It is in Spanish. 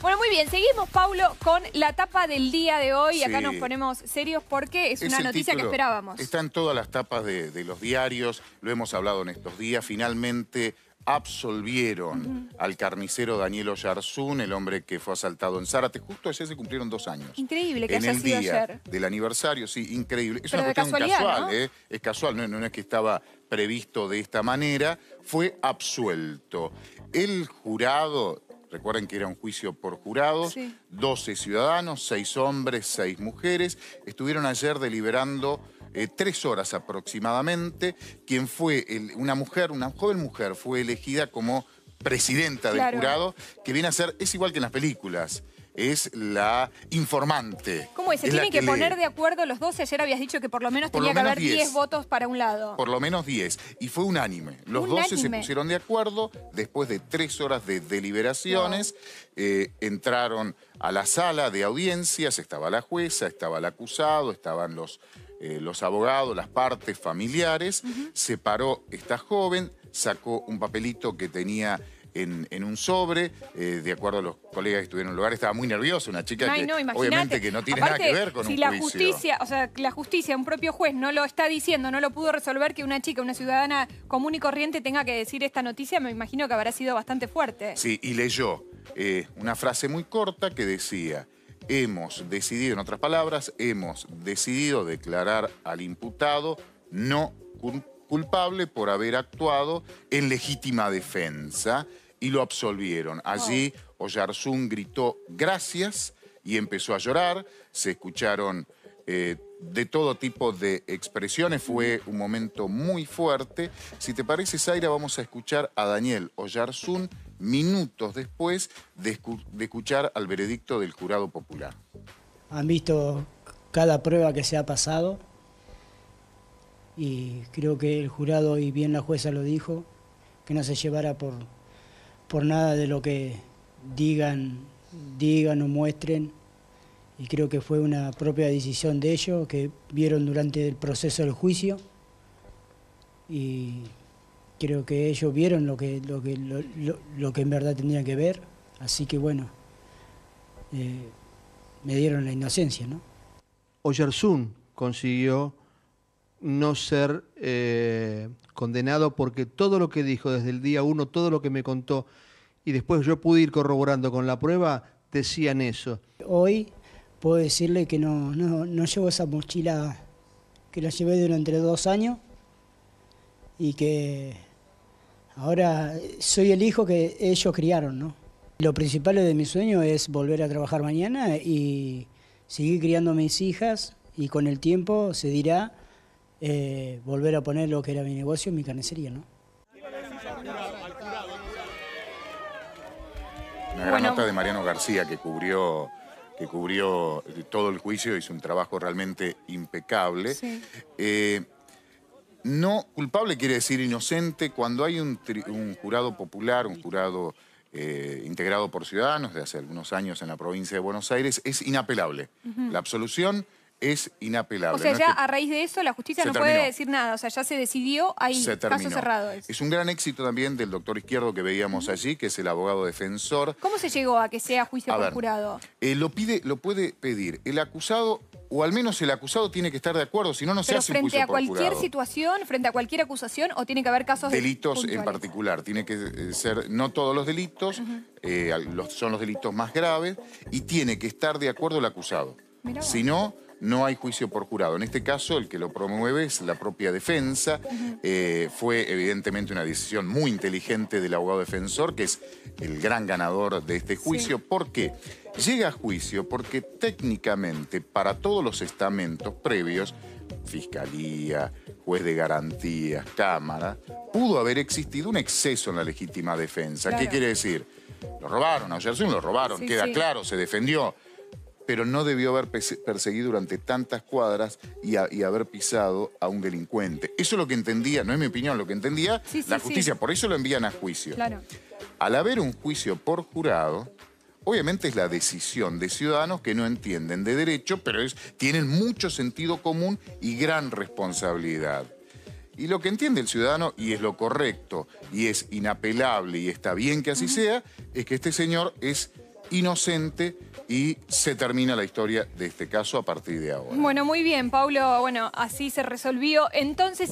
Bueno, muy bien, seguimos, Paulo, con la tapa del día de hoy. Acá nos ponemos serios porque es, una noticia que esperábamos. Está en todas las tapas de, los diarios, lo hemos hablado en estos días. Finalmente absolvieron al carnicero Daniel Oyarzún, el hombre que fue asaltado en Zárate. Justo ese se cumplieron dos años. Increíble que en el día del aniversario, sí, increíble. Es Pero una cuestión casual, ¿no? eh. es casual, no es que estaba previsto de esta manera. Fue absuelto. El jurado Recuerden que era un juicio por jurados, 12 ciudadanos, 6 hombres, 6 mujeres. Estuvieron ayer deliberando eh, tres horas aproximadamente. Quien fue una mujer, una joven mujer, fue elegida como presidenta del jurado, que viene a ser, es igual que en las películas, es la informante. ¿Cómo es? Se tienen que, poner de acuerdo los 12? Ayer habías dicho que por lo menos tenía que haber 10 votos para un lado. Por lo menos 10. Y fue unánime. Los 12 se pusieron de acuerdo. Después de tres horas de deliberaciones, eh, entraron a la sala de audiencias. Estaba la jueza, estaba el acusado, estaban los, eh, los abogados, las partes familiares. separó Se paró esta joven, sacó un papelito que tenía en, un sobre. Eh, de acuerdo a los colegas que estuvieron en el lugar, estaba muy nerviosa una chica que obviamente que no tiene nada que ver con si la justicia, o sea, la justicia, un propio juez no lo está diciendo, no lo pudo resolver que una chica, una ciudadana común y corriente tenga que decir esta noticia, me imagino que habrá sido bastante fuerte. Sí, y leyó eh, una frase muy corta que decía hemos decidido, en otras palabras, hemos decidido declarar al imputado no culpable por haber actuado en legítima defensa y lo absolvieron. Allí Oyarzún gritó gracias y empezó a llorar. Se escucharon eh, de todo tipo de expresiones. Fue un momento muy fuerte. Si te parece, Zaira, vamos a escuchar a Daniel Oyarzún minutos después de escuchar al veredicto del jurado popular. Han visto cada prueba que se ha pasado y creo que el jurado y bien la jueza lo dijo, que no se llevara por, por nada de lo que digan, digan o muestren. Y creo que fue una propia decisión de ellos que vieron durante el proceso del juicio. Y creo que ellos vieron lo que, lo que, lo, que en verdad tenían que ver. Así que bueno, eh, me dieron la inocencia, ¿no? consiguió no ser eh, condenado porque todo lo que dijo desde el día uno, todo lo que me contó, y después yo pude ir corroborando con la prueba, decían eso. Hoy puedo decirle que no, no, llevo esa mochila que la llevé durante dos años y que ahora soy el hijo que ellos criaron, ¿no? Lo principal de mi sueño es volver a trabajar mañana y seguir criando a mis hijas y con el tiempo se dirá eh, volver a poner lo que era mi negocio en mi carnicería, ¿no? Una gran nota de Mariano García que cubrió que cubrió todo el juicio, hizo un trabajo realmente impecable. Eh, no culpable quiere decir inocente cuando hay un, jurado popular, un jurado eh, integrado por ciudadanos de hace algunos años en la provincia de Buenos Aires, es inapelable. La absolución es inapelable. O sea, ya a raíz de eso la justicia no puede decir nada. O sea, ya se decidió, ahí, se caso cerrado. Es. un gran éxito también del doctor Izquierdo que veíamos allí, que es el abogado defensor. ¿Cómo se llegó a que sea juicio por jurado? Eh, lo, pide, lo puede pedir el acusado o al menos el acusado tiene que estar de acuerdo, si no, no se hace un juicio frente a cualquier situación, frente a cualquier acusación, o tiene que haber casos... Delitos en particular, tiene que eh, ser, no todos los delitos, eh, son los delitos más graves, y tiene que estar de acuerdo el acusado. si no no hay juicio por jurado. En este caso, el que lo promueve es la propia defensa. Eh, fue evidentemente una decisión muy inteligente del abogado defensor, que es el gran ganador de este juicio. ¿Por qué? Llega a juicio porque técnicamente para todos los estamentos previos, fiscalía, juez de garantías, cámara, pudo haber existido un exceso en la legítima defensa. ¿Qué quiere decir? Lo robaron, a Yersin lo robaron, queda claro, se defendió pero no debió haber perseguido durante tantas cuadras y, haber pisado a un delincuente. Eso es lo que entendía, no es mi opinión, lo que entendía la justicia, por eso lo envían a juicio. Al haber un juicio por jurado, obviamente es la decisión de ciudadanos que no entienden de derecho, pero tienen mucho sentido común y gran responsabilidad. Y lo que entiende el ciudadano, y es lo correcto, y es inapelable, y está bien que así sea, es que este señor es inocente y se termina la historia de este caso a partir de ahora. Bueno, muy bien, Paulo. Bueno, así se resolvió. Entonces...